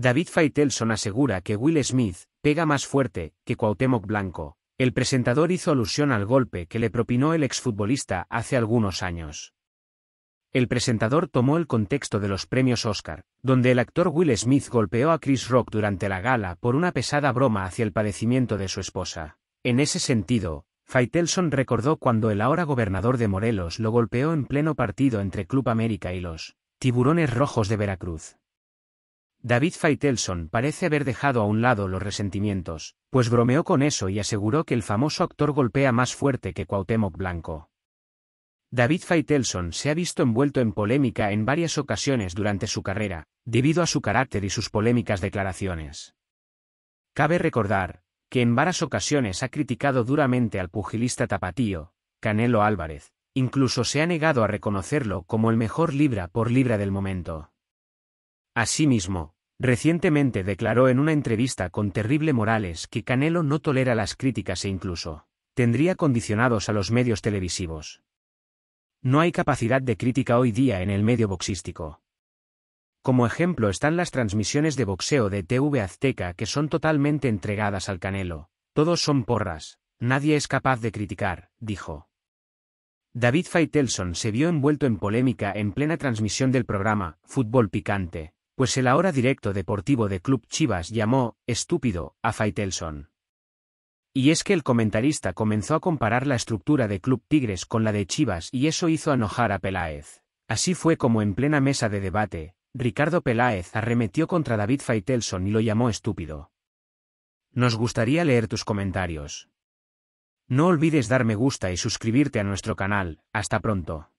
David Faitelson asegura que Will Smith pega más fuerte que Cuauhtémoc Blanco. El presentador hizo alusión al golpe que le propinó el exfutbolista hace algunos años. El presentador tomó el contexto de los premios Oscar, donde el actor Will Smith golpeó a Chris Rock durante la gala por una pesada broma hacia el padecimiento de su esposa. En ese sentido, Faitelson recordó cuando el ahora gobernador de Morelos lo golpeó en pleno partido entre Club América y los Tiburones Rojos de Veracruz. David Faitelson parece haber dejado a un lado los resentimientos, pues bromeó con eso y aseguró que el famoso actor golpea más fuerte que Cuauhtémoc Blanco. David Faitelson se ha visto envuelto en polémica en varias ocasiones durante su carrera, debido a su carácter y sus polémicas declaraciones. Cabe recordar, que en varias ocasiones ha criticado duramente al pugilista tapatío, Canelo Álvarez, incluso se ha negado a reconocerlo como el mejor libra por libra del momento. Asimismo, recientemente declaró en una entrevista con Terrible Morales que Canelo no tolera las críticas e incluso tendría condicionados a los medios televisivos. No hay capacidad de crítica hoy día en el medio boxístico. Como ejemplo están las transmisiones de boxeo de TV Azteca que son totalmente entregadas al Canelo. Todos son porras, nadie es capaz de criticar, dijo. David Faitelson se vio envuelto en polémica en plena transmisión del programa Fútbol Picante, pues el ahora directo deportivo de Club Chivas llamó estúpido a Faitelson. Y es que el comentarista comenzó a comparar la estructura de Club Tigres con la de Chivas y eso hizo enojar a Peláez. Así fue como en plena mesa de debate, Ricardo Peláez arremetió contra David Faitelson y lo llamó estúpido. Nos gustaría leer tus comentarios. No olvides dar me gusta y suscribirte a nuestro canal. Hasta pronto.